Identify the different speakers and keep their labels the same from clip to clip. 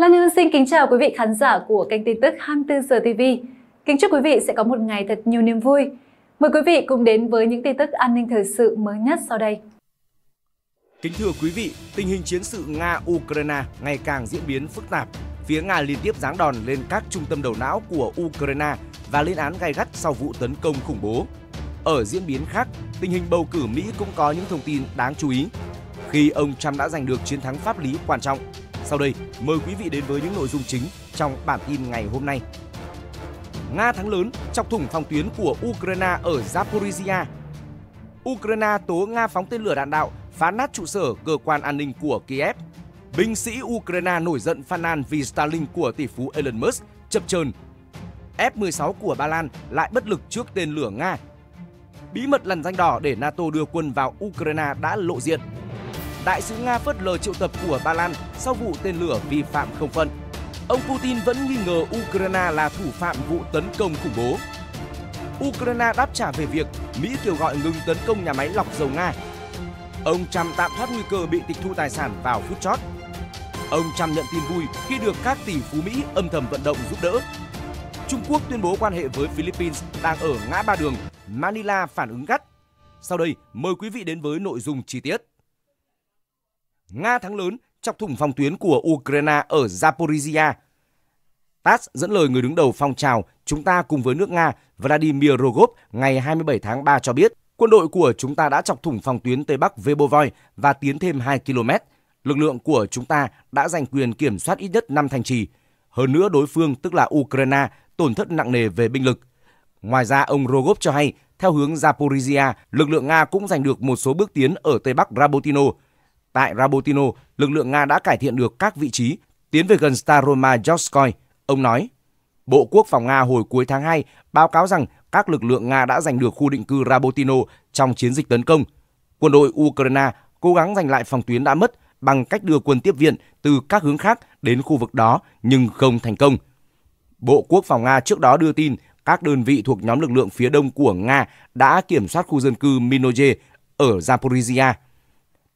Speaker 1: Lan Hương xin kính chào quý vị khán giả của kênh tin tức 24 giờ TV. Kính chúc quý vị sẽ có một ngày thật nhiều niềm vui. Mời quý vị cùng đến với những tin tức an ninh thời sự mới nhất sau đây. Kính thưa quý vị, tình hình chiến sự Nga-Ukraine ngày càng diễn biến phức tạp. Phía Nga liên tiếp giáng đòn lên các trung tâm đầu não của Ukraine và lên án gay gắt sau vụ tấn công khủng bố. Ở diễn biến khác, tình hình bầu cử Mỹ cũng có những thông tin đáng chú ý. Khi ông Trump đã giành được chiến thắng pháp lý quan trọng, sau đây, mời quý vị đến với những nội dung chính trong bản tin ngày hôm nay. Nga thắng lớn trong thủng phòng tuyến của Ukraine ở Zaporizhia. Ukraine tố Nga phóng tên lửa đạn đạo phá nát trụ sở cơ quan an ninh của Kiev. Binh sĩ Ukraine nổi giận phàn nàn vì Starlink của tỷ phú Elon Musk chập chờn. F-16 của Ba Lan lại bất lực trước tên lửa Nga. Bí mật lần danh đỏ để NATO đưa quân vào Ukraine đã lộ diện đại sứ Nga phớt lờ triệu tập của Ba Lan sau vụ tên lửa vi phạm không phận. Ông Putin vẫn nghi ngờ Ukraine là thủ phạm vụ tấn công khủng bố. Ukraine đáp trả về việc Mỹ kêu gọi ngừng tấn công nhà máy lọc dầu Nga. Ông Trump tạm thoát nguy cơ bị tịch thu tài sản vào phút chót. Ông Trump nhận tin vui khi được các tỷ phú Mỹ âm thầm vận động giúp đỡ. Trung Quốc tuyên bố quan hệ với Philippines đang ở ngã ba đường, Manila phản ứng gắt. Sau đây, mời quý vị đến với nội dung chi tiết. Nga thắng lớn chọc thủng phòng tuyến của Ukraine ở Zaporizhia. TASS dẫn lời người đứng đầu phong trào Chúng ta cùng với nước Nga Vladimir Rogov ngày 27 tháng 3 cho biết quân đội của chúng ta đã chọc thủng phòng tuyến Tây Bắc Vebovoy và tiến thêm 2 km. Lực lượng của chúng ta đã giành quyền kiểm soát ít nhất 5 thành trì. Hơn nữa đối phương tức là Ukraine tổn thất nặng nề về binh lực. Ngoài ra ông Rogov cho hay theo hướng Zaporizhia, lực lượng Nga cũng giành được một số bước tiến ở Tây Bắc Rabotino – Tại Rabotino, lực lượng Nga đã cải thiện được các vị trí, tiến về gần Staroma Yorskoy. Ông nói, Bộ Quốc phòng Nga hồi cuối tháng 2 báo cáo rằng các lực lượng Nga đã giành được khu định cư Rabotino trong chiến dịch tấn công. Quân đội Ukraine cố gắng giành lại phòng tuyến đã mất bằng cách đưa quân tiếp viện từ các hướng khác đến khu vực đó nhưng không thành công. Bộ Quốc phòng Nga trước đó đưa tin các đơn vị thuộc nhóm lực lượng phía đông của Nga đã kiểm soát khu dân cư Minoje ở Zaporizhia.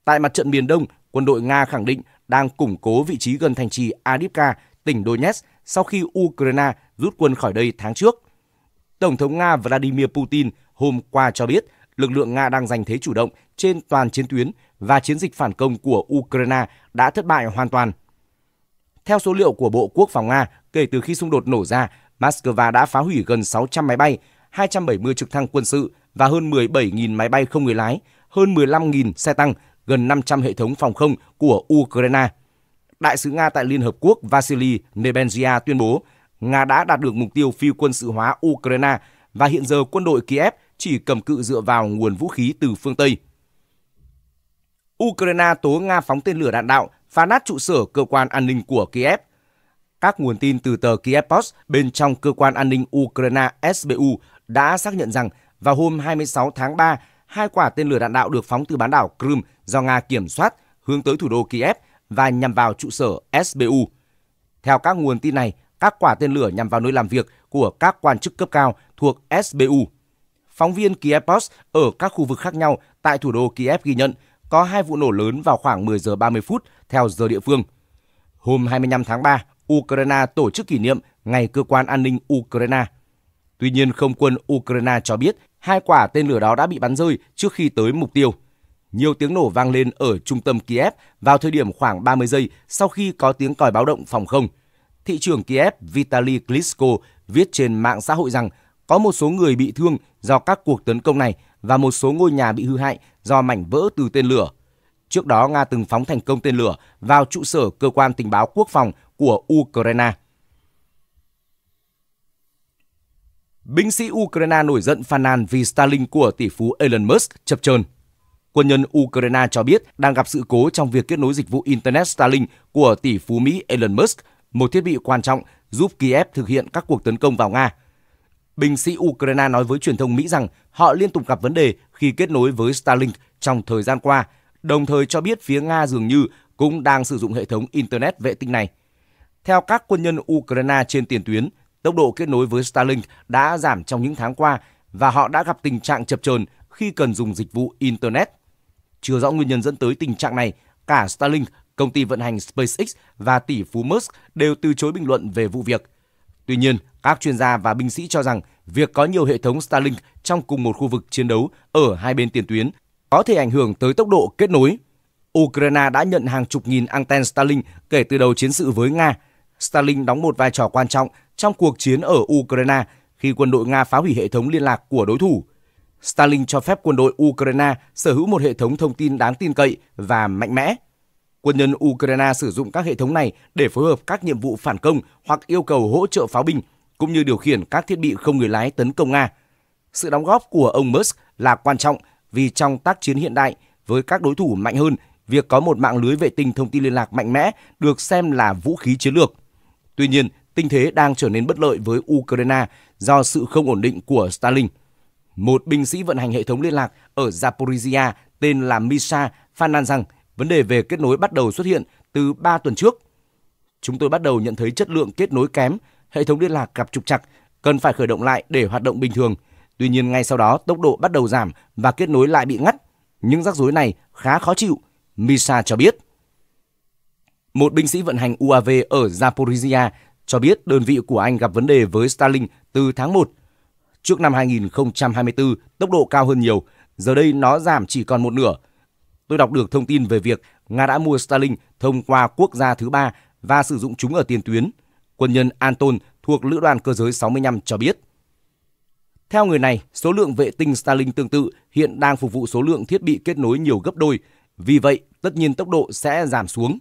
Speaker 1: Tại mặt trận miền Đông, quân đội Nga khẳng định đang củng cố vị trí gần thành trì Adivka, tỉnh Donetsk sau khi Ukraine rút quân khỏi đây tháng trước. Tổng thống Nga Vladimir Putin hôm qua cho biết lực lượng Nga đang giành thế chủ động trên toàn chiến tuyến và chiến dịch phản công của Ukraine đã thất bại hoàn toàn. Theo số liệu của Bộ Quốc phòng Nga, kể từ khi xung đột nổ ra, Moscow đã phá hủy gần 600 máy bay, 270 trực thăng quân sự và hơn 17.000 máy bay không người lái, hơn 15.000 xe tăng gần 500 hệ thống phòng không của Ukraine. Đại sứ Nga tại Liên Hợp Quốc Vasily Nebenzia tuyên bố Nga đã đạt được mục tiêu phi quân sự hóa Ukraine và hiện giờ quân đội Kiev chỉ cầm cự dựa vào nguồn vũ khí từ phương Tây. Ukraine tố Nga phóng tên lửa đạn đạo, phá nát trụ sở cơ quan an ninh của Kiev. Các nguồn tin từ tờ Kiev Post bên trong cơ quan an ninh Ukraine SBU đã xác nhận rằng vào hôm 26 tháng 3, hai quả tên lửa đạn đạo được phóng từ bán đảo Crimea do Nga kiểm soát hướng tới thủ đô Kiev và nhằm vào trụ sở SBU. Theo các nguồn tin này, các quả tên lửa nhằm vào nơi làm việc của các quan chức cấp cao thuộc SBU. Phóng viên Kiev Post ở các khu vực khác nhau tại thủ đô Kiev ghi nhận có hai vụ nổ lớn vào khoảng 10 giờ 30 phút theo giờ địa phương. Hôm 25 tháng 3, Ukraine tổ chức kỷ niệm Ngày Cơ quan An ninh Ukraine – Tuy nhiên, không quân Ukraine cho biết hai quả tên lửa đó đã bị bắn rơi trước khi tới mục tiêu. Nhiều tiếng nổ vang lên ở trung tâm Kiev vào thời điểm khoảng 30 giây sau khi có tiếng còi báo động phòng không. Thị trưởng Kiev Vitaly Klitschko viết trên mạng xã hội rằng có một số người bị thương do các cuộc tấn công này và một số ngôi nhà bị hư hại do mảnh vỡ từ tên lửa. Trước đó, Nga từng phóng thành công tên lửa vào trụ sở cơ quan tình báo quốc phòng của Ukraine. Binh sĩ Ukraine nổi giận phàn nàn vì Starlink của tỷ phú Elon Musk chập chờn. Quân nhân Ukraine cho biết đang gặp sự cố trong việc kết nối dịch vụ Internet Starlink của tỷ phú Mỹ Elon Musk, một thiết bị quan trọng giúp Kiev thực hiện các cuộc tấn công vào Nga. Binh sĩ Ukraine nói với truyền thông Mỹ rằng họ liên tục gặp vấn đề khi kết nối với Starlink trong thời gian qua, đồng thời cho biết phía Nga dường như cũng đang sử dụng hệ thống Internet vệ tinh này. Theo các quân nhân Ukraine trên tiền tuyến, Tốc độ kết nối với Starlink đã giảm trong những tháng qua và họ đã gặp tình trạng chập chờn khi cần dùng dịch vụ Internet. Chưa rõ nguyên nhân dẫn tới tình trạng này, cả Starlink, công ty vận hành SpaceX và tỷ phú Musk đều từ chối bình luận về vụ việc. Tuy nhiên, các chuyên gia và binh sĩ cho rằng việc có nhiều hệ thống Starlink trong cùng một khu vực chiến đấu ở hai bên tiền tuyến có thể ảnh hưởng tới tốc độ kết nối. Ukraine đã nhận hàng chục nghìn anten Starlink kể từ đầu chiến sự với Nga. Starlink đóng một vai trò quan trọng trong cuộc chiến ở Ukraine khi quân đội Nga phá hủy hệ thống liên lạc của đối thủ. Stalin cho phép quân đội Ukraine sở hữu một hệ thống thông tin đáng tin cậy và mạnh mẽ. Quân nhân Ukraine sử dụng các hệ thống này để phối hợp các nhiệm vụ phản công hoặc yêu cầu hỗ trợ pháo binh, cũng như điều khiển các thiết bị không người lái tấn công Nga. Sự đóng góp của ông Musk là quan trọng vì trong tác chiến hiện đại với các đối thủ mạnh hơn, việc có một mạng lưới vệ tinh thông tin liên lạc mạnh mẽ được xem là vũ khí chiến lược. Tuy nhiên, tình thế đang trở nên bất lợi với Ukraine do sự không ổn định của Stalin. Một binh sĩ vận hành hệ thống liên lạc ở Zaporizhia tên là Misha phàn nàn rằng vấn đề về kết nối bắt đầu xuất hiện từ 3 tuần trước. Chúng tôi bắt đầu nhận thấy chất lượng kết nối kém, hệ thống liên lạc gặp trục trặc, cần phải khởi động lại để hoạt động bình thường. Tuy nhiên ngay sau đó tốc độ bắt đầu giảm và kết nối lại bị ngắt. Những rắc rối này khá khó chịu, Misha cho biết. Một binh sĩ vận hành UAV ở Zaporizhia cho biết đơn vị của anh gặp vấn đề với Starlink từ tháng 1. Trước năm 2024, tốc độ cao hơn nhiều, giờ đây nó giảm chỉ còn một nửa. Tôi đọc được thông tin về việc Nga đã mua Starlink thông qua quốc gia thứ ba và sử dụng chúng ở tiền tuyến. Quân nhân Anton thuộc Lữ đoàn Cơ giới 65 cho biết. Theo người này, số lượng vệ tinh Starlink tương tự hiện đang phục vụ số lượng thiết bị kết nối nhiều gấp đôi. Vì vậy, tất nhiên tốc độ sẽ giảm xuống.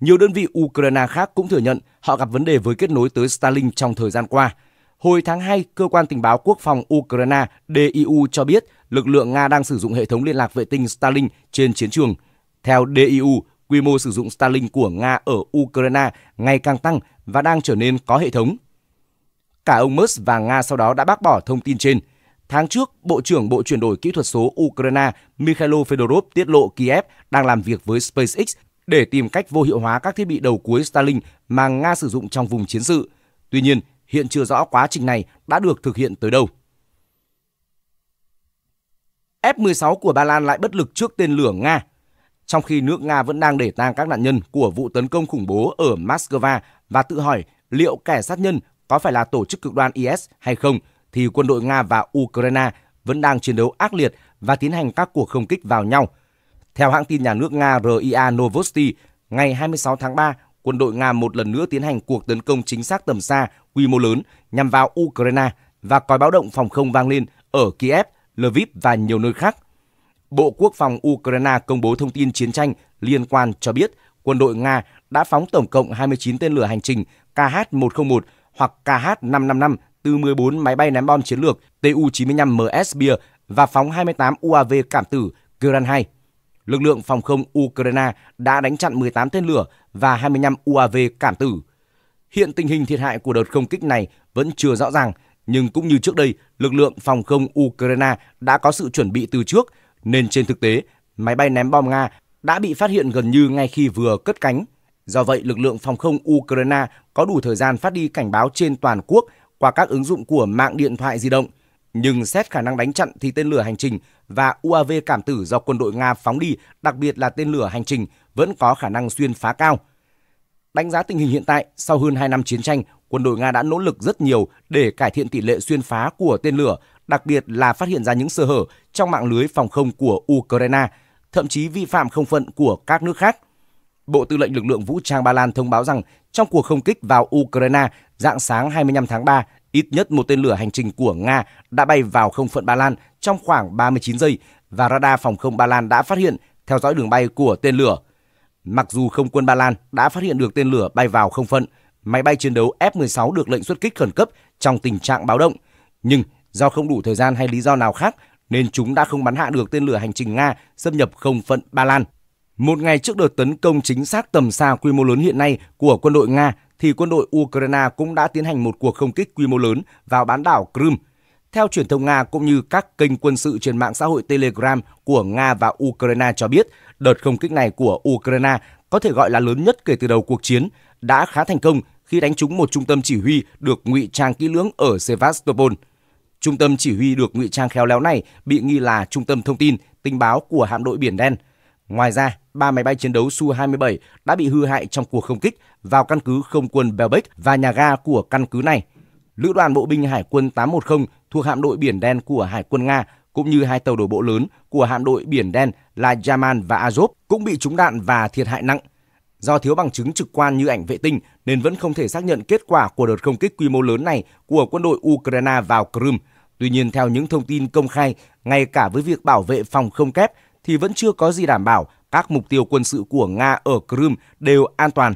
Speaker 1: Nhiều đơn vị Ukraine khác cũng thừa nhận họ gặp vấn đề với kết nối tới Starlink trong thời gian qua. Hồi tháng 2, cơ quan tình báo quốc phòng Ukraine DIU cho biết lực lượng Nga đang sử dụng hệ thống liên lạc vệ tinh Starlink trên chiến trường. Theo DIU, quy mô sử dụng Starlink của Nga ở Ukraine ngày càng tăng và đang trở nên có hệ thống. Cả ông Musk và Nga sau đó đã bác bỏ thông tin trên. Tháng trước, Bộ trưởng Bộ chuyển đổi kỹ thuật số Ukraine Mikhailo Fedorov tiết lộ Kiev đang làm việc với SpaceX để tìm cách vô hiệu hóa các thiết bị đầu cuối Starlink mà Nga sử dụng trong vùng chiến sự. Tuy nhiên, hiện chưa rõ quá trình này đã được thực hiện tới đâu. F-16 của Ba Lan lại bất lực trước tên lửa Nga. Trong khi nước Nga vẫn đang để tang các nạn nhân của vụ tấn công khủng bố ở Moscow và tự hỏi liệu kẻ sát nhân có phải là tổ chức cực đoan IS hay không, thì quân đội Nga và Ukraine vẫn đang chiến đấu ác liệt và tiến hành các cuộc không kích vào nhau – theo hãng tin nhà nước Nga RIA Novosti, ngày 26 tháng 3, quân đội Nga một lần nữa tiến hành cuộc tấn công chính xác tầm xa quy mô lớn nhằm vào Ukraine và còi báo động phòng không vang lên ở Kiev, Lviv và nhiều nơi khác. Bộ Quốc phòng Ukraine công bố thông tin chiến tranh liên quan cho biết quân đội Nga đã phóng tổng cộng 29 tên lửa hành trình KH-101 hoặc KH-555 từ 14 máy bay ném bom chiến lược Tu-95MS Bear và phóng 28 UAV cảm tử Gran 2 lực lượng phòng không Ukraine đã đánh chặn 18 tên lửa và 25 UAV cảm tử. Hiện tình hình thiệt hại của đợt không kích này vẫn chưa rõ ràng, nhưng cũng như trước đây, lực lượng phòng không Ukraine đã có sự chuẩn bị từ trước, nên trên thực tế, máy bay ném bom Nga đã bị phát hiện gần như ngay khi vừa cất cánh. Do vậy, lực lượng phòng không Ukraine có đủ thời gian phát đi cảnh báo trên toàn quốc qua các ứng dụng của mạng điện thoại di động – nhưng xét khả năng đánh chặn thì tên lửa hành trình và UAV cảm tử do quân đội Nga phóng đi, đặc biệt là tên lửa hành trình vẫn có khả năng xuyên phá cao. Đánh giá tình hình hiện tại, sau hơn 2 năm chiến tranh, quân đội Nga đã nỗ lực rất nhiều để cải thiện tỷ lệ xuyên phá của tên lửa, đặc biệt là phát hiện ra những sơ hở trong mạng lưới phòng không của Ukraine, thậm chí vi phạm không phận của các nước khác. Bộ Tư lệnh Lực lượng Vũ trang Ba Lan thông báo rằng trong cuộc không kích vào Ukraine dạng sáng 25 tháng 3 Ít nhất một tên lửa hành trình của Nga đã bay vào không phận Ba Lan trong khoảng 39 giây và radar phòng không Ba Lan đã phát hiện theo dõi đường bay của tên lửa. Mặc dù không quân Ba Lan đã phát hiện được tên lửa bay vào không phận, máy bay chiến đấu F-16 được lệnh xuất kích khẩn cấp trong tình trạng báo động. Nhưng do không đủ thời gian hay lý do nào khác nên chúng đã không bắn hạ được tên lửa hành trình Nga xâm nhập không phận Ba Lan. Một ngày trước đợt tấn công chính xác tầm xa quy mô lớn hiện nay của quân đội Nga thì quân đội Ukraine cũng đã tiến hành một cuộc không kích quy mô lớn vào bán đảo Crimea theo truyền thông Nga cũng như các kênh quân sự trên mạng xã hội Telegram của Nga và Ukraine cho biết, đợt không kích này của Ukraine có thể gọi là lớn nhất kể từ đầu cuộc chiến, đã khá thành công khi đánh trúng một trung tâm chỉ huy được ngụy trang kỹ lưỡng ở Sevastopol. Trung tâm chỉ huy được ngụy trang khéo léo này bị nghi là trung tâm thông tin, tình báo của hạm đội Biển Đen – Ngoài ra, ba máy bay chiến đấu Su-27 đã bị hư hại trong cuộc không kích vào căn cứ không quân Belbek và nhà ga của căn cứ này. Lữ đoàn bộ binh Hải quân 810 thuộc hạm đội Biển Đen của Hải quân Nga cũng như hai tàu đổ bộ lớn của hạm đội Biển Đen là Yaman và Azov cũng bị trúng đạn và thiệt hại nặng. Do thiếu bằng chứng trực quan như ảnh vệ tinh nên vẫn không thể xác nhận kết quả của đợt không kích quy mô lớn này của quân đội Ukraine vào Crimea. Tuy nhiên, theo những thông tin công khai, ngay cả với việc bảo vệ phòng không kép thì vẫn chưa có gì đảm bảo các mục tiêu quân sự của Nga ở Crimea đều an toàn.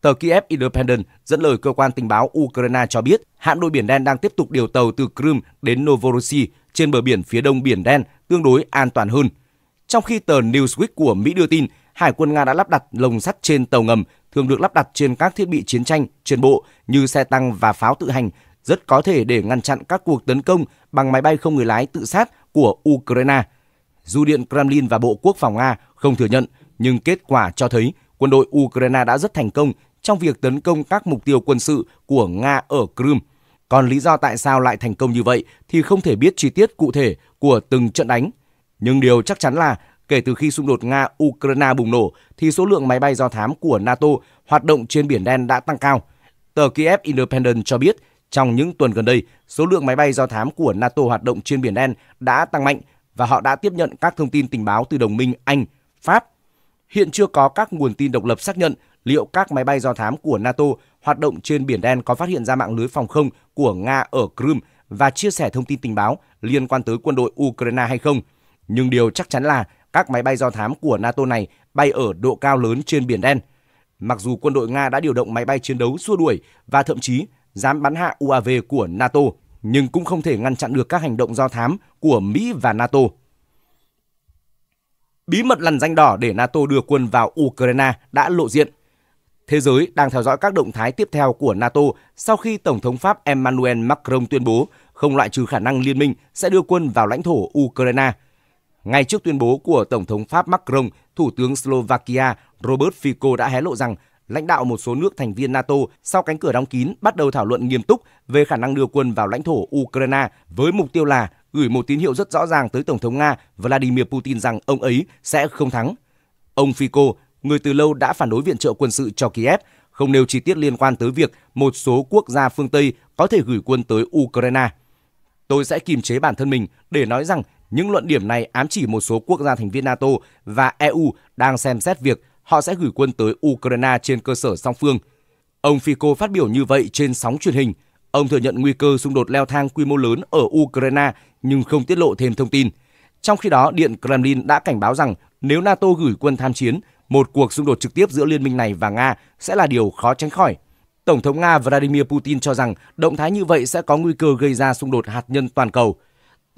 Speaker 1: Tờ Kiev Independent dẫn lời cơ quan tình báo Ukraine cho biết hạm đội Biển Đen đang tiếp tục điều tàu từ Crimea đến Novorossiya trên bờ biển phía đông Biển Đen tương đối an toàn hơn. Trong khi tờ Newsweek của Mỹ đưa tin Hải quân Nga đã lắp đặt lồng sắt trên tàu ngầm thường được lắp đặt trên các thiết bị chiến tranh trên bộ như xe tăng và pháo tự hành rất có thể để ngăn chặn các cuộc tấn công bằng máy bay không người lái tự sát của Ukraine – dù Điện Kremlin và Bộ Quốc phòng Nga không thừa nhận, nhưng kết quả cho thấy quân đội Ukraine đã rất thành công trong việc tấn công các mục tiêu quân sự của Nga ở Crimea. Còn lý do tại sao lại thành công như vậy thì không thể biết chi tiết cụ thể của từng trận đánh. Nhưng điều chắc chắn là kể từ khi xung đột Nga-Ukraine bùng nổ thì số lượng máy bay do thám của NATO hoạt động trên Biển Đen đã tăng cao. Tờ Kiev Independent cho biết trong những tuần gần đây, số lượng máy bay do thám của NATO hoạt động trên Biển Đen đã tăng mạnh và họ đã tiếp nhận các thông tin tình báo từ đồng minh Anh, Pháp. Hiện chưa có các nguồn tin độc lập xác nhận liệu các máy bay do thám của NATO hoạt động trên Biển Đen có phát hiện ra mạng lưới phòng không của Nga ở Crimea và chia sẻ thông tin tình báo liên quan tới quân đội Ukraine hay không. Nhưng điều chắc chắn là các máy bay do thám của NATO này bay ở độ cao lớn trên Biển Đen. Mặc dù quân đội Nga đã điều động máy bay chiến đấu xua đuổi và thậm chí dám bắn hạ UAV của NATO nhưng cũng không thể ngăn chặn được các hành động do thám của Mỹ và NATO. Bí mật lằn danh đỏ để NATO đưa quân vào Ukraine đã lộ diện. Thế giới đang theo dõi các động thái tiếp theo của NATO sau khi Tổng thống Pháp Emmanuel Macron tuyên bố không loại trừ khả năng liên minh sẽ đưa quân vào lãnh thổ Ukraine. Ngay trước tuyên bố của Tổng thống Pháp Macron, Thủ tướng Slovakia Robert Fico đã hé lộ rằng lãnh đạo một số nước thành viên NATO sau cánh cửa đóng kín bắt đầu thảo luận nghiêm túc về khả năng đưa quân vào lãnh thổ Ukraine với mục tiêu là gửi một tín hiệu rất rõ ràng tới Tổng thống Nga Vladimir Putin rằng ông ấy sẽ không thắng. Ông Fico, người từ lâu đã phản đối viện trợ quân sự cho Kiev, không nêu chi tiết liên quan tới việc một số quốc gia phương Tây có thể gửi quân tới Ukraine. Tôi sẽ kiềm chế bản thân mình để nói rằng những luận điểm này ám chỉ một số quốc gia thành viên NATO và EU đang xem xét việc họ sẽ gửi quân tới Ukraine trên cơ sở song phương. Ông Fico phát biểu như vậy trên sóng truyền hình. Ông thừa nhận nguy cơ xung đột leo thang quy mô lớn ở Ukraine nhưng không tiết lộ thêm thông tin. Trong khi đó, Điện Kremlin đã cảnh báo rằng nếu NATO gửi quân tham chiến, một cuộc xung đột trực tiếp giữa liên minh này và Nga sẽ là điều khó tránh khỏi. Tổng thống Nga Vladimir Putin cho rằng động thái như vậy sẽ có nguy cơ gây ra xung đột hạt nhân toàn cầu –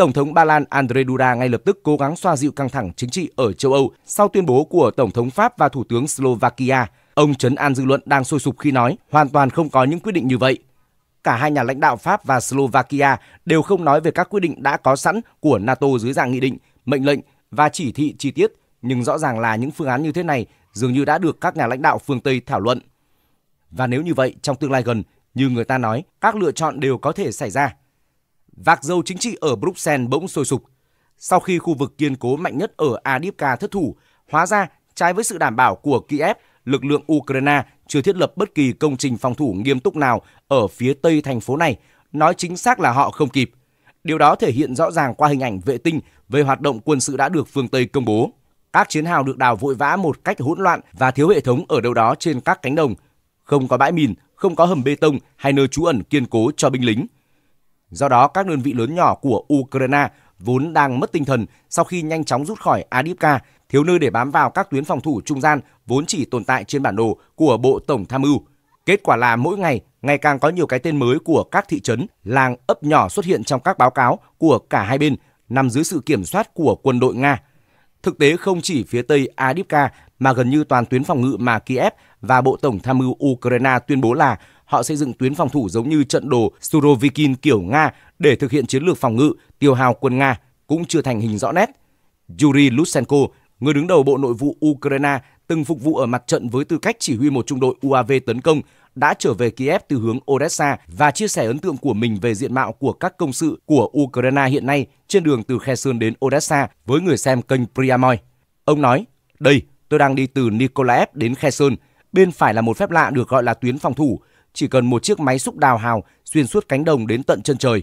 Speaker 1: Tổng thống Ba Lan Andrzej Duda ngay lập tức cố gắng xoa dịu căng thẳng chính trị ở châu Âu sau tuyên bố của Tổng thống Pháp và Thủ tướng Slovakia. Ông trấn an dư luận đang sôi sục khi nói hoàn toàn không có những quyết định như vậy. Cả hai nhà lãnh đạo Pháp và Slovakia đều không nói về các quyết định đã có sẵn của NATO dưới dạng nghị định, mệnh lệnh và chỉ thị chi tiết, nhưng rõ ràng là những phương án như thế này dường như đã được các nhà lãnh đạo phương Tây thảo luận. Và nếu như vậy, trong tương lai gần, như người ta nói, các lựa chọn đều có thể xảy ra. Vạc dâu chính trị ở Bruxelles bỗng sôi sục. Sau khi khu vực kiên cố mạnh nhất ở Adipka thất thủ, hóa ra trái với sự đảm bảo của Kiev, lực lượng Ukraine chưa thiết lập bất kỳ công trình phòng thủ nghiêm túc nào ở phía tây thành phố này, nói chính xác là họ không kịp. Điều đó thể hiện rõ ràng qua hình ảnh vệ tinh về hoạt động quân sự đã được phương Tây công bố. Các chiến hào được đào vội vã một cách hỗn loạn và thiếu hệ thống ở đâu đó trên các cánh đồng. Không có bãi mìn, không có hầm bê tông hay nơi trú ẩn kiên cố cho binh lính – Do đó, các đơn vị lớn nhỏ của Ukraine vốn đang mất tinh thần sau khi nhanh chóng rút khỏi Adipka, thiếu nơi để bám vào các tuyến phòng thủ trung gian vốn chỉ tồn tại trên bản đồ của Bộ Tổng Tham mưu. Kết quả là mỗi ngày, ngày càng có nhiều cái tên mới của các thị trấn, làng ấp nhỏ xuất hiện trong các báo cáo của cả hai bên nằm dưới sự kiểm soát của quân đội Nga. Thực tế không chỉ phía Tây Adipka mà gần như toàn tuyến phòng ngự mà Kiev và Bộ Tổng Tham mưu Ukraine tuyên bố là họ xây dựng tuyến phòng thủ giống như trận đồ Surovikin kiểu Nga để thực hiện chiến lược phòng ngự, tiêu hao quân Nga cũng chưa thành hình rõ nét. Yuri Lutsenko, người đứng đầu Bộ Nội vụ Ukraine, từng phục vụ ở mặt trận với tư cách chỉ huy một trung đội UAV tấn công, đã trở về Kiev từ hướng Odessa và chia sẻ ấn tượng của mình về diện mạo của các công sự của Ukraine hiện nay trên đường từ Kherson đến Odessa với người xem kênh Priamoy. Ông nói, đây, tôi đang đi từ Nikolaev đến Kherson, bên phải là một phép lạ được gọi là tuyến phòng thủ, chỉ cần một chiếc máy xúc đào hào xuyên suốt cánh đồng đến tận chân trời.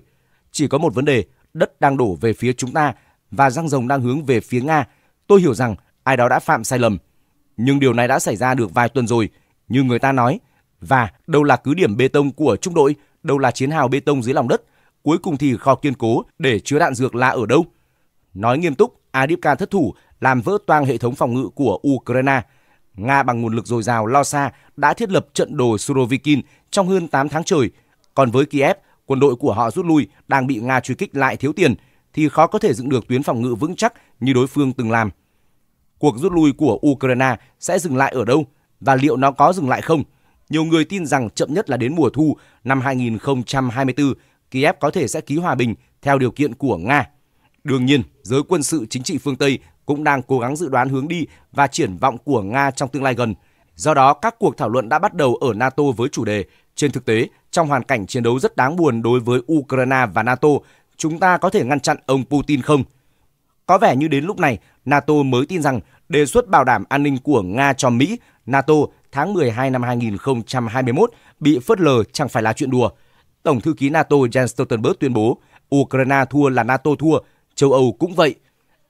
Speaker 1: Chỉ có một vấn đề, đất đang đổ về phía chúng ta và răng rồng đang hướng về phía Nga. Tôi hiểu rằng ai đó đã phạm sai lầm. Nhưng điều này đã xảy ra được vài tuần rồi, như người ta nói. Và đâu là cứ điểm bê tông của trung đội, đâu là chiến hào bê tông dưới lòng đất. Cuối cùng thì kho kiên cố để chứa đạn dược là ở đâu? Nói nghiêm túc, Adipka thất thủ làm vỡ toang hệ thống phòng ngự của Ukraine. Nga bằng nguồn lực dồi dào lo xa đã thiết lập trận đồ Surovikin trong hơn 8 tháng trời. Còn với Kiev, quân đội của họ rút lui đang bị Nga truy kích lại thiếu tiền thì khó có thể dựng được tuyến phòng ngự vững chắc như đối phương từng làm. Cuộc rút lui của Ukraine sẽ dừng lại ở đâu và liệu nó có dừng lại không? Nhiều người tin rằng chậm nhất là đến mùa thu năm 2024, Kiev có thể sẽ ký hòa bình theo điều kiện của Nga. Đương nhiên, giới quân sự chính trị phương Tây cũng đang cố gắng dự đoán hướng đi và triển vọng của Nga trong tương lai gần – Do đó, các cuộc thảo luận đã bắt đầu ở NATO với chủ đề trên thực tế, trong hoàn cảnh chiến đấu rất đáng buồn đối với Ukraine và NATO, chúng ta có thể ngăn chặn ông Putin không? Có vẻ như đến lúc này, NATO mới tin rằng đề xuất bảo đảm an ninh của Nga cho Mỹ, NATO tháng 12 năm 2021 bị phớt lờ chẳng phải là chuyện đùa. Tổng thư ký NATO Jens Stoltenberg tuyên bố, Ukraine thua là NATO thua, châu Âu cũng vậy –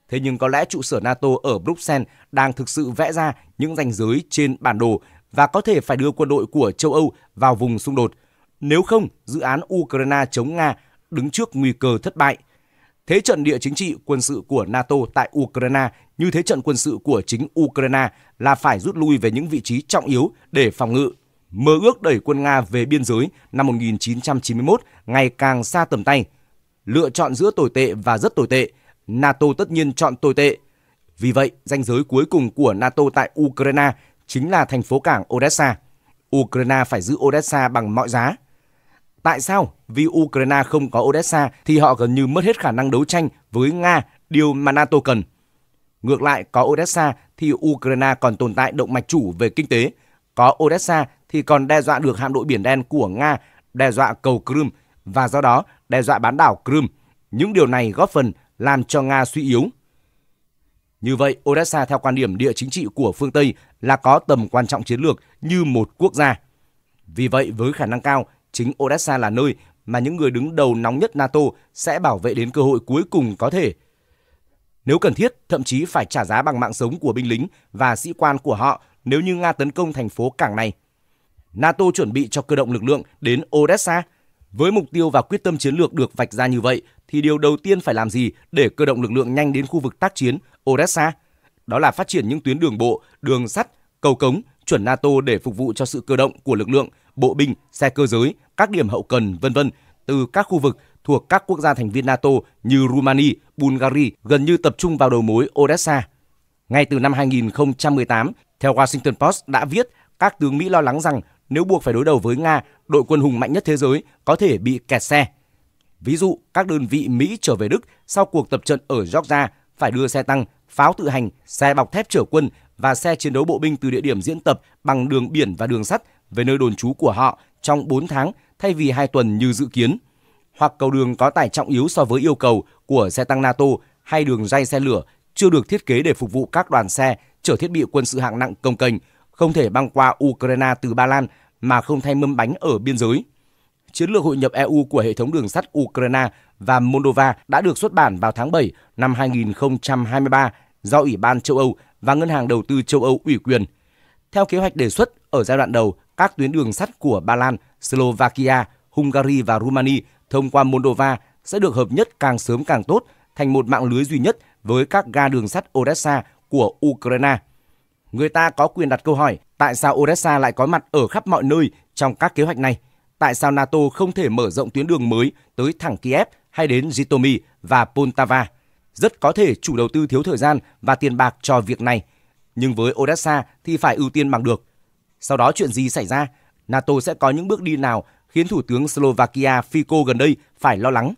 Speaker 1: Thế nhưng có lẽ trụ sở NATO ở Bruxelles đang thực sự vẽ ra những ranh giới trên bản đồ và có thể phải đưa quân đội của châu Âu vào vùng xung đột. Nếu không, dự án Ukraine chống Nga đứng trước nguy cơ thất bại. Thế trận địa chính trị quân sự của NATO tại Ukraine như thế trận quân sự của chính Ukraine là phải rút lui về những vị trí trọng yếu để phòng ngự. Mơ ước đẩy quân Nga về biên giới năm 1991 ngày càng xa tầm tay. Lựa chọn giữa tồi tệ và rất tồi tệ NATO tất nhiên chọn tồi tệ. Vì vậy, ranh giới cuối cùng của NATO tại Ukraine chính là thành phố cảng Odessa. Ukraine phải giữ Odessa bằng mọi giá. Tại sao? Vì Ukraine không có Odessa thì họ gần như mất hết khả năng đấu tranh với Nga, điều mà NATO cần. Ngược lại, có Odessa thì Ukraine còn tồn tại động mạch chủ về kinh tế. Có Odessa thì còn đe dọa được hạm đội Biển Đen của Nga, đe dọa cầu Crimea và do đó đe dọa bán đảo Crimea. Những điều này góp phần làm cho Nga suy yếu. Như vậy, Odessa theo quan điểm địa chính trị của phương Tây là có tầm quan trọng chiến lược như một quốc gia. Vì vậy, với khả năng cao, chính Odessa là nơi mà những người đứng đầu nóng nhất NATO sẽ bảo vệ đến cơ hội cuối cùng có thể. Nếu cần thiết, thậm chí phải trả giá bằng mạng sống của binh lính và sĩ quan của họ nếu như Nga tấn công thành phố cảng này. NATO chuẩn bị cho cơ động lực lượng đến Odessa. Với mục tiêu và quyết tâm chiến lược được vạch ra như vậy, thì điều đầu tiên phải làm gì để cơ động lực lượng nhanh đến khu vực tác chiến Odessa? Đó là phát triển những tuyến đường bộ, đường sắt, cầu cống chuẩn NATO để phục vụ cho sự cơ động của lực lượng, bộ binh, xe cơ giới, các điểm hậu cần, vân vân từ các khu vực thuộc các quốc gia thành viên NATO như Romania, Bulgaria gần như tập trung vào đầu mối Odessa. Ngay từ năm 2018, theo Washington Post đã viết, các tướng Mỹ lo lắng rằng nếu buộc phải đối đầu với Nga, đội quân hùng mạnh nhất thế giới có thể bị kẹt xe. Ví dụ, các đơn vị Mỹ trở về Đức sau cuộc tập trận ở Georgia phải đưa xe tăng, pháo tự hành, xe bọc thép chở quân và xe chiến đấu bộ binh từ địa điểm diễn tập bằng đường biển và đường sắt về nơi đồn trú của họ trong 4 tháng thay vì 2 tuần như dự kiến. Hoặc cầu đường có tải trọng yếu so với yêu cầu của xe tăng NATO hay đường ray xe lửa chưa được thiết kế để phục vụ các đoàn xe chở thiết bị quân sự hạng nặng công kênh, không thể băng qua Ukraine từ Ba Lan mà không thay mâm bánh ở biên giới. Chiến lược hội nhập EU của hệ thống đường sắt Ukraine và Moldova đã được xuất bản vào tháng 7 năm 2023 do Ủy ban châu Âu và Ngân hàng Đầu tư châu Âu ủy quyền. Theo kế hoạch đề xuất, ở giai đoạn đầu, các tuyến đường sắt của Ba Lan, Slovakia, Hungary và Romania thông qua Moldova sẽ được hợp nhất càng sớm càng tốt thành một mạng lưới duy nhất với các ga đường sắt Odessa của Ukraine. Người ta có quyền đặt câu hỏi tại sao Odessa lại có mặt ở khắp mọi nơi trong các kế hoạch này tại sao NATO không thể mở rộng tuyến đường mới tới thẳng Kiev hay đến Zhytomyr và Poltava. Rất có thể chủ đầu tư thiếu thời gian và tiền bạc cho việc này, nhưng với Odessa thì phải ưu tiên bằng được. Sau đó chuyện gì xảy ra? NATO sẽ có những bước đi nào khiến Thủ tướng Slovakia Fico gần đây phải lo lắng?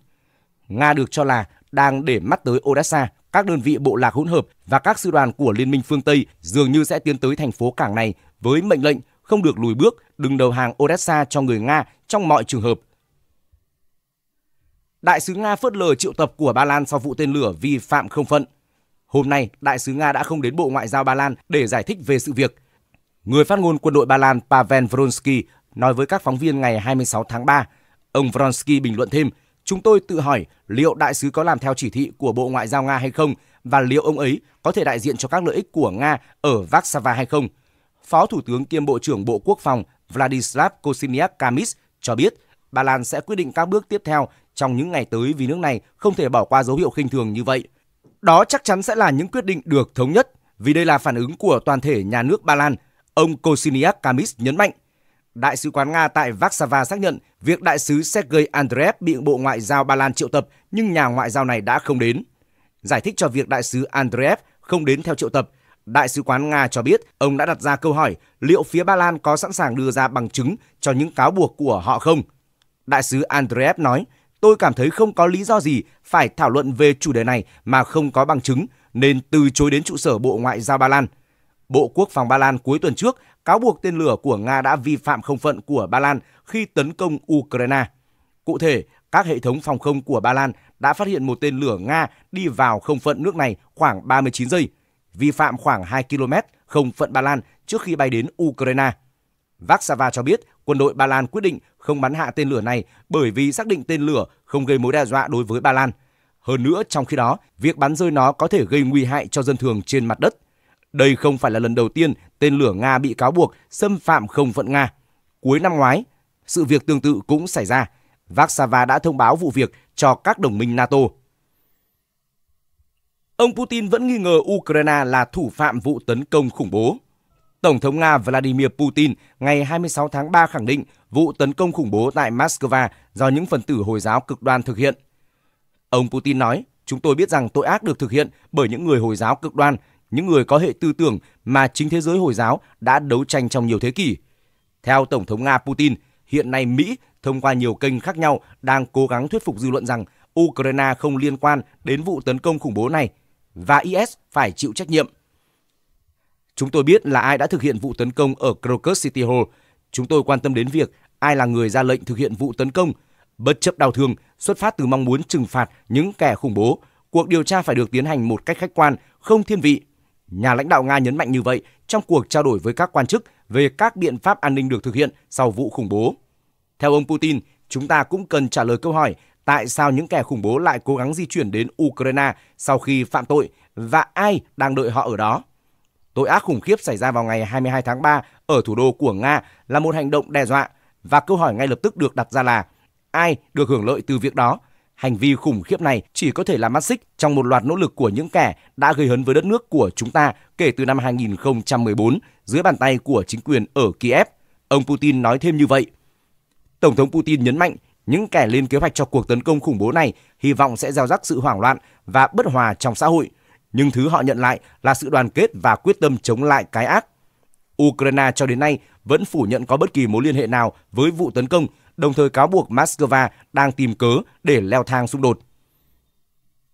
Speaker 1: Nga được cho là đang để mắt tới Odessa, các đơn vị bộ lạc hỗn hợp và các sư đoàn của Liên minh phương Tây dường như sẽ tiến tới thành phố cảng này với mệnh lệnh không được lùi bước, đừng đầu hàng Odessa cho người Nga trong mọi trường hợp. Đại sứ Nga phớt lờ triệu tập của Ba Lan sau vụ tên lửa vi phạm không phận. Hôm nay, đại sứ Nga đã không đến Bộ Ngoại giao Ba Lan để giải thích về sự việc. Người phát ngôn quân đội Ba Lan Pavel Vronsky nói với các phóng viên ngày 26 tháng 3, ông Vronsky bình luận thêm, chúng tôi tự hỏi liệu đại sứ có làm theo chỉ thị của Bộ Ngoại giao Nga hay không và liệu ông ấy có thể đại diện cho các lợi ích của Nga ở Warsaw hay không – Phó Thủ tướng kiêm Bộ trưởng Bộ Quốc phòng Vladislav Kosiniak Kamis cho biết Ba Lan sẽ quyết định các bước tiếp theo trong những ngày tới vì nước này không thể bỏ qua dấu hiệu khinh thường như vậy. Đó chắc chắn sẽ là những quyết định được thống nhất vì đây là phản ứng của toàn thể nhà nước Ba Lan, ông Kosiniak Kamis nhấn mạnh. Đại sứ quán Nga tại Warsaw xác nhận việc đại sứ Sergei Andreev bị Bộ Ngoại giao Ba Lan triệu tập nhưng nhà ngoại giao này đã không đến. Giải thích cho việc đại sứ Andreev không đến theo triệu tập, Đại sứ quán Nga cho biết ông đã đặt ra câu hỏi liệu phía Ba Lan có sẵn sàng đưa ra bằng chứng cho những cáo buộc của họ không. Đại sứ Andreev nói, tôi cảm thấy không có lý do gì phải thảo luận về chủ đề này mà không có bằng chứng nên từ chối đến trụ sở Bộ Ngoại giao Ba Lan. Bộ Quốc phòng Ba Lan cuối tuần trước cáo buộc tên lửa của Nga đã vi phạm không phận của Ba Lan khi tấn công Ukraine. Cụ thể, các hệ thống phòng không của Ba Lan đã phát hiện một tên lửa Nga đi vào không phận nước này khoảng 39 giây – vi phạm khoảng 2 km không phận Ba Lan trước khi bay đến Ukraine. Vác Vaksava cho biết quân đội Ba Lan quyết định không bắn hạ tên lửa này bởi vì xác định tên lửa không gây mối đe dọa đối với Ba Lan. Hơn nữa, trong khi đó, việc bắn rơi nó có thể gây nguy hại cho dân thường trên mặt đất. Đây không phải là lần đầu tiên tên lửa Nga bị cáo buộc xâm phạm không phận Nga. Cuối năm ngoái, sự việc tương tự cũng xảy ra. Vác Vaksava đã thông báo vụ việc cho các đồng minh NATO ông Putin vẫn nghi ngờ Ukraine là thủ phạm vụ tấn công khủng bố. Tổng thống Nga Vladimir Putin ngày 26 tháng 3 khẳng định vụ tấn công khủng bố tại Moscow do những phần tử Hồi giáo cực đoan thực hiện. Ông Putin nói, chúng tôi biết rằng tội ác được thực hiện bởi những người Hồi giáo cực đoan, những người có hệ tư tưởng mà chính thế giới Hồi giáo đã đấu tranh trong nhiều thế kỷ. Theo Tổng thống Nga Putin, hiện nay Mỹ thông qua nhiều kênh khác nhau đang cố gắng thuyết phục dư luận rằng Ukraine không liên quan đến vụ tấn công khủng bố này và IS phải chịu trách nhiệm. Chúng tôi biết là ai đã thực hiện vụ tấn công ở Crocus City Hall. Chúng tôi quan tâm đến việc ai là người ra lệnh thực hiện vụ tấn công. Bất chấp đau thương, xuất phát từ mong muốn trừng phạt những kẻ khủng bố, cuộc điều tra phải được tiến hành một cách khách quan, không thiên vị. Nhà lãnh đạo Nga nhấn mạnh như vậy trong cuộc trao đổi với các quan chức về các biện pháp an ninh được thực hiện sau vụ khủng bố. Theo ông Putin, chúng ta cũng cần trả lời câu hỏi tại sao những kẻ khủng bố lại cố gắng di chuyển đến Ukraine sau khi phạm tội và ai đang đợi họ ở đó. Tội ác khủng khiếp xảy ra vào ngày 22 tháng 3 ở thủ đô của Nga là một hành động đe dọa và câu hỏi ngay lập tức được đặt ra là ai được hưởng lợi từ việc đó? Hành vi khủng khiếp này chỉ có thể là mắt xích trong một loạt nỗ lực của những kẻ đã gây hấn với đất nước của chúng ta kể từ năm 2014 dưới bàn tay của chính quyền ở Kiev. Ông Putin nói thêm như vậy. Tổng thống Putin nhấn mạnh những kẻ lên kế hoạch cho cuộc tấn công khủng bố này hy vọng sẽ gieo rắc sự hoảng loạn và bất hòa trong xã hội, nhưng thứ họ nhận lại là sự đoàn kết và quyết tâm chống lại cái ác. Ukraine cho đến nay vẫn phủ nhận có bất kỳ mối liên hệ nào với vụ tấn công, đồng thời cáo buộc Moscow đang tìm cớ để leo thang xung đột.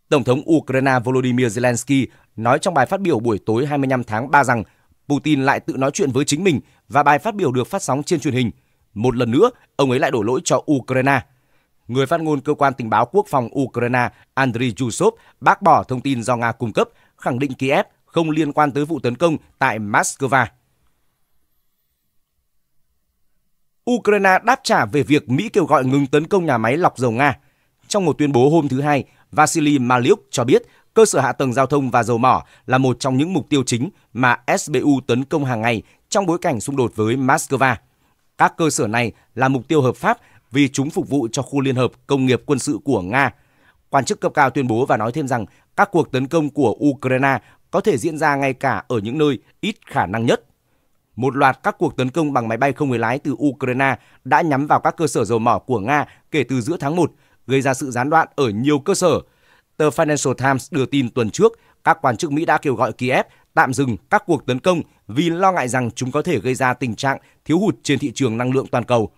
Speaker 1: Tổng thống Ukraine Volodymyr Zelensky nói trong bài phát biểu buổi tối 25 tháng 3 rằng Putin lại tự nói chuyện với chính mình và bài phát biểu được phát sóng trên truyền hình – một lần nữa, ông ấy lại đổ lỗi cho Ukraine. Người phát ngôn cơ quan tình báo quốc phòng Ukraine Andriy Yusov bác bỏ thông tin do Nga cung cấp, khẳng định Kiev không liên quan tới vụ tấn công tại Moscow. Ukraine đáp trả về việc Mỹ kêu gọi ngừng tấn công nhà máy lọc dầu Nga. Trong một tuyên bố hôm thứ Hai, Vasily Malyuk cho biết cơ sở hạ tầng giao thông và dầu mỏ là một trong những mục tiêu chính mà SBU tấn công hàng ngày trong bối cảnh xung đột với Moscow. Các cơ sở này là mục tiêu hợp pháp vì chúng phục vụ cho khu liên hợp công nghiệp quân sự của Nga. Quan chức cấp cao tuyên bố và nói thêm rằng các cuộc tấn công của Ukraine có thể diễn ra ngay cả ở những nơi ít khả năng nhất. Một loạt các cuộc tấn công bằng máy bay không người lái từ Ukraine đã nhắm vào các cơ sở dầu mỏ của Nga kể từ giữa tháng 1, gây ra sự gián đoạn ở nhiều cơ sở. Tờ Financial Times đưa tin tuần trước, các quan chức Mỹ đã kêu gọi Kiev tạm dừng các cuộc tấn công vì lo ngại rằng chúng có thể gây ra tình trạng thiếu hụt trên thị trường năng lượng toàn cầu.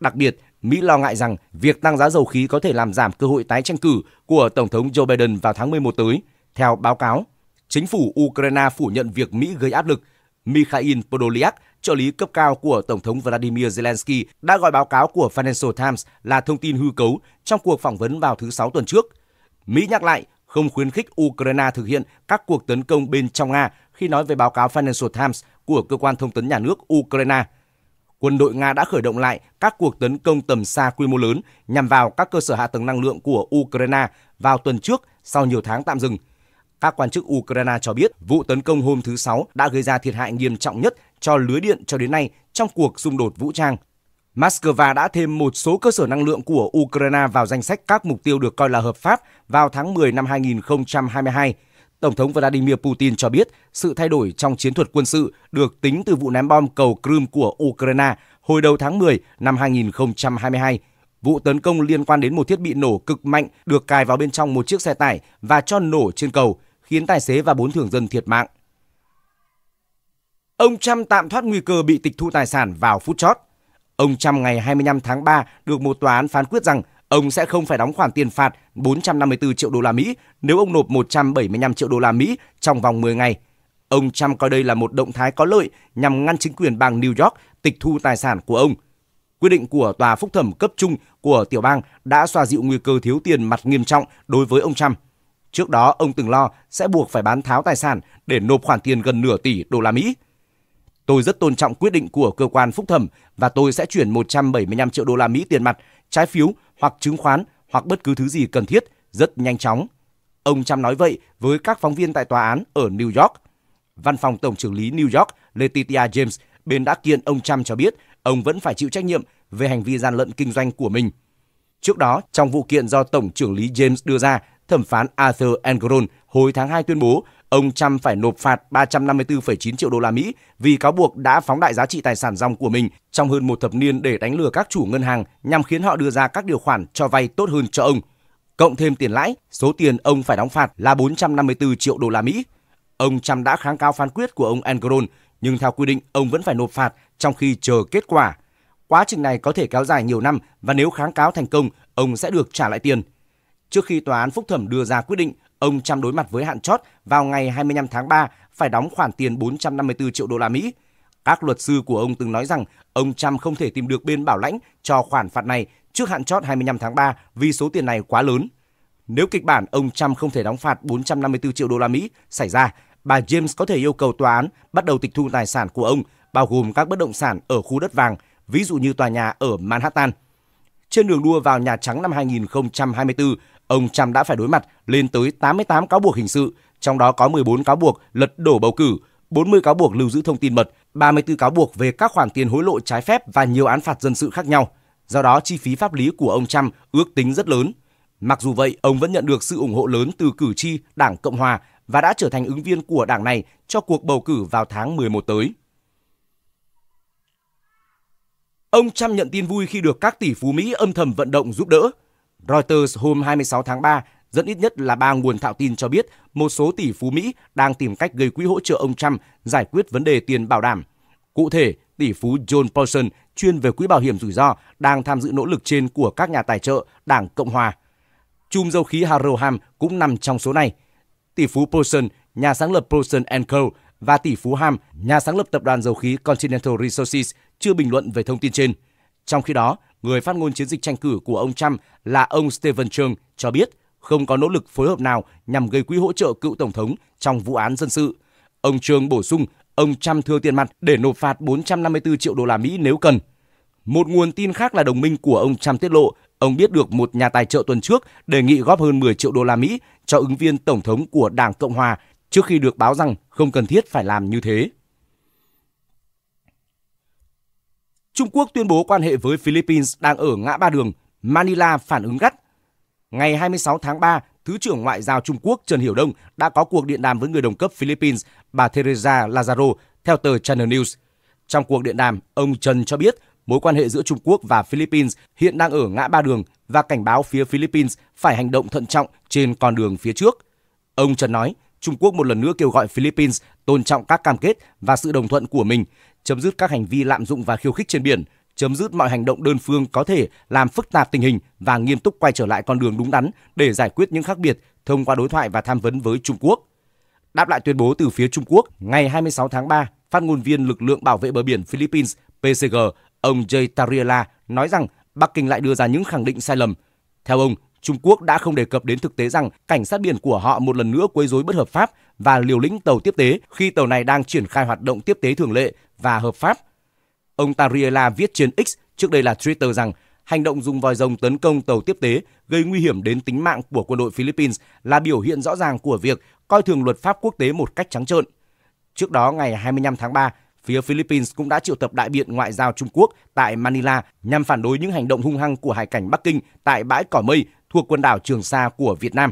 Speaker 1: Đặc biệt, Mỹ lo ngại rằng việc tăng giá dầu khí có thể làm giảm cơ hội tái tranh cử của Tổng thống Joe Biden vào tháng 11 tới. Theo báo cáo, chính phủ Ukraine phủ nhận việc Mỹ gây áp lực. Mikhail Podolyak, trợ lý cấp cao của Tổng thống Vladimir Zelensky, đã gọi báo cáo của Financial Times là thông tin hư cấu trong cuộc phỏng vấn vào thứ Sáu tuần trước. Mỹ nhắc lại không khuyến khích Ukraine thực hiện các cuộc tấn công bên trong Nga khi nói về báo cáo Financial Times của cơ quan thông tấn nhà nước Ukraine – quân đội Nga đã khởi động lại các cuộc tấn công tầm xa quy mô lớn nhằm vào các cơ sở hạ tầng năng lượng của Ukraine vào tuần trước sau nhiều tháng tạm dừng. Các quan chức Ukraine cho biết vụ tấn công hôm thứ Sáu đã gây ra thiệt hại nghiêm trọng nhất cho lưới điện cho đến nay trong cuộc xung đột vũ trang. Moscow đã thêm một số cơ sở năng lượng của Ukraine vào danh sách các mục tiêu được coi là hợp pháp vào tháng 10 năm 2022 Tổng thống Vladimir Putin cho biết sự thay đổi trong chiến thuật quân sự được tính từ vụ ném bom cầu Crimea của Ukraine hồi đầu tháng 10 năm 2022. Vụ tấn công liên quan đến một thiết bị nổ cực mạnh được cài vào bên trong một chiếc xe tải và cho nổ trên cầu, khiến tài xế và bốn thường dân thiệt mạng. Ông Trump tạm thoát nguy cơ bị tịch thu tài sản vào phút chót. Ông Trump ngày 25 tháng 3 được một tòa án phán quyết rằng ông sẽ không phải đóng khoản tiền phạt 454 triệu đô la Mỹ nếu ông nộp 175 triệu đô la Mỹ trong vòng 10 ngày. Ông Trump coi đây là một động thái có lợi nhằm ngăn chính quyền bang New York tịch thu tài sản của ông. Quyết định của tòa phúc thẩm cấp trung của tiểu bang đã xoa dịu nguy cơ thiếu tiền mặt nghiêm trọng đối với ông Trump. Trước đó, ông từng lo sẽ buộc phải bán tháo tài sản để nộp khoản tiền gần nửa tỷ đô la Mỹ. Tôi rất tôn trọng quyết định của cơ quan phúc thẩm và tôi sẽ chuyển 175 triệu đô la Mỹ tiền mặt, trái phiếu hoặc chứng khoán hoặc bất cứ thứ gì cần thiết rất nhanh chóng. Ông Trump nói vậy với các phóng viên tại tòa án ở New York. Văn phòng Tổng trưởng lý New York Letitia James bên đã kiện ông Trump cho biết ông vẫn phải chịu trách nhiệm về hành vi gian lận kinh doanh của mình. Trước đó, trong vụ kiện do Tổng trưởng lý James đưa ra thẩm phán Arthur Engoron hồi tháng 2 tuyên bố ông Trump phải nộp phạt 354,9 triệu đô la Mỹ vì cáo buộc đã phóng đại giá trị tài sản ròng của mình trong hơn một thập niên để đánh lừa các chủ ngân hàng nhằm khiến họ đưa ra các điều khoản cho vay tốt hơn cho ông. Cộng thêm tiền lãi, số tiền ông phải đóng phạt là 454 triệu đô la Mỹ. Ông Trump đã kháng cáo phán quyết của ông Engoron, nhưng theo quy định ông vẫn phải nộp phạt trong khi chờ kết quả. Quá trình này có thể kéo dài nhiều năm và nếu kháng cáo thành công, ông sẽ được trả lại tiền – trước khi tòa án phúc thẩm đưa ra quyết định, ông Trump đối mặt với hạn chót vào ngày 25 tháng 3 phải đóng khoản tiền 454 triệu đô la Mỹ. Các luật sư của ông từng nói rằng ông Trump không thể tìm được bên bảo lãnh cho khoản phạt này trước hạn chót 25 tháng 3 vì số tiền này quá lớn. Nếu kịch bản ông Trump không thể đóng phạt 454 triệu đô la Mỹ xảy ra, bà James có thể yêu cầu tòa án bắt đầu tịch thu tài sản của ông, bao gồm các bất động sản ở khu đất vàng, ví dụ như tòa nhà ở Manhattan. Trên đường đua vào Nhà Trắng năm 2024, ông Trump đã phải đối mặt lên tới 88 cáo buộc hình sự, trong đó có 14 cáo buộc lật đổ bầu cử, 40 cáo buộc lưu giữ thông tin mật, 34 cáo buộc về các khoản tiền hối lộ trái phép và nhiều án phạt dân sự khác nhau. Do đó, chi phí pháp lý của ông Trump ước tính rất lớn. Mặc dù vậy, ông vẫn nhận được sự ủng hộ lớn từ cử tri Đảng Cộng hòa và đã trở thành ứng viên của đảng này cho cuộc bầu cử vào tháng 11 tới. Ông Trump nhận tin vui khi được các tỷ phú Mỹ âm thầm vận động giúp đỡ – Reuters hôm 26 tháng 3 dẫn ít nhất là ba nguồn thạo tin cho biết một số tỷ phú Mỹ đang tìm cách gây quỹ hỗ trợ ông Trump giải quyết vấn đề tiền bảo đảm. Cụ thể, tỷ phú John Paulson chuyên về quỹ bảo hiểm rủi ro đang tham dự nỗ lực trên của các nhà tài trợ Đảng Cộng Hòa. Chùm dầu khí Haroham cũng nằm trong số này. Tỷ phú Paulson, nhà sáng lập Paulson Co và tỷ phú Ham, nhà sáng lập tập đoàn dầu khí Continental Resources chưa bình luận về thông tin trên. Trong khi đó, người phát ngôn chiến dịch tranh cử của ông Trump là ông Stephen Chung cho biết không có nỗ lực phối hợp nào nhằm gây quỹ hỗ trợ cựu tổng thống trong vụ án dân sự. Ông Trương bổ sung, ông Trump thừa tiền mặt để nộp phạt 454 triệu đô la Mỹ nếu cần. Một nguồn tin khác là đồng minh của ông Trump tiết lộ, ông biết được một nhà tài trợ tuần trước đề nghị góp hơn 10 triệu đô la Mỹ cho ứng viên tổng thống của Đảng Cộng hòa trước khi được báo rằng không cần thiết phải làm như thế. Trung Quốc tuyên bố quan hệ với Philippines đang ở ngã ba đường, Manila phản ứng gắt. Ngày 26 tháng 3, Thứ trưởng Ngoại giao Trung Quốc Trần Hiểu Đông đã có cuộc điện đàm với người đồng cấp Philippines bà Teresa Lazaro theo tờ Channel News. Trong cuộc điện đàm, ông Trần cho biết mối quan hệ giữa Trung Quốc và Philippines hiện đang ở ngã ba đường và cảnh báo phía Philippines phải hành động thận trọng trên con đường phía trước. Ông Trần nói, Trung Quốc một lần nữa kêu gọi Philippines tôn trọng các cam kết và sự đồng thuận của mình, chấm dứt các hành vi lạm dụng và khiêu khích trên biển, chấm dứt mọi hành động đơn phương có thể làm phức tạp tình hình và nghiêm túc quay trở lại con đường đúng đắn để giải quyết những khác biệt thông qua đối thoại và tham vấn với Trung Quốc. Đáp lại tuyên bố từ phía Trung Quốc, ngày 26 tháng 3, phát ngôn viên lực lượng bảo vệ bờ biển Philippines PCG, ông Jay Tariela nói rằng Bắc Kinh lại đưa ra những khẳng định sai lầm. Theo ông, Trung Quốc đã không đề cập đến thực tế rằng cảnh sát biển của họ một lần nữa quấy rối bất hợp pháp và liều lĩnh tàu tiếp tế khi tàu này đang triển khai hoạt động tiếp tế thường lệ và hợp pháp. Ông Tariela viết trên X, trước đây là Twitter rằng hành động dùng vòi rồng tấn công tàu tiếp tế gây nguy hiểm đến tính mạng của quân đội Philippines là biểu hiện rõ ràng của việc coi thường luật pháp quốc tế một cách trắng trợn. Trước đó ngày 25 tháng 3, phía Philippines cũng đã triệu tập đại biện ngoại giao Trung Quốc tại Manila nhằm phản đối những hành động hung hăng của hải cảnh Bắc Kinh tại bãi cỏ mây thuộc quần đảo Trường Sa của Việt Nam.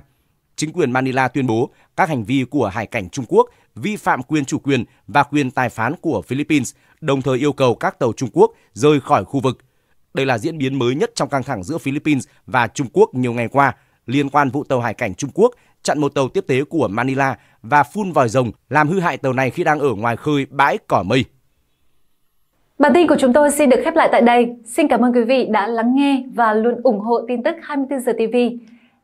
Speaker 1: Chính quyền Manila tuyên bố các hành vi của hải cảnh Trung Quốc vi phạm quyền chủ quyền và quyền tài phán của Philippines, đồng thời yêu cầu các tàu Trung Quốc rời khỏi khu vực. Đây là diễn biến mới nhất trong căng thẳng giữa Philippines và Trung Quốc nhiều ngày qua liên quan vụ tàu hải cảnh Trung Quốc chặn một tàu tiếp tế của Manila và phun vòi rồng làm hư hại tàu này khi đang ở ngoài khơi bãi Cỏ Mây. Bản tin của chúng tôi xin được khép lại tại đây. Xin cảm ơn quý vị đã lắng nghe và luôn ủng hộ tin tức 24 giờ TV.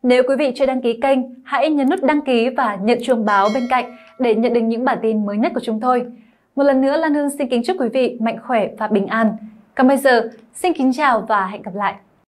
Speaker 1: Nếu quý vị chưa đăng ký kênh, hãy nhấn nút đăng ký và nhận chuông báo bên cạnh để nhận được những bản tin mới nhất của chúng tôi. Một lần nữa Lan Hương xin kính chúc quý vị mạnh khỏe và bình an. Còn bây giờ, xin kính chào và hẹn gặp lại.